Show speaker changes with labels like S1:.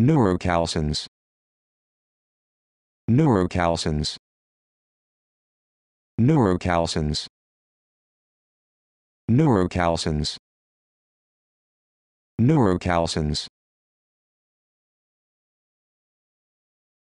S1: neurocalcins neurocalcins neurocalcins neurocalcins neurocalcins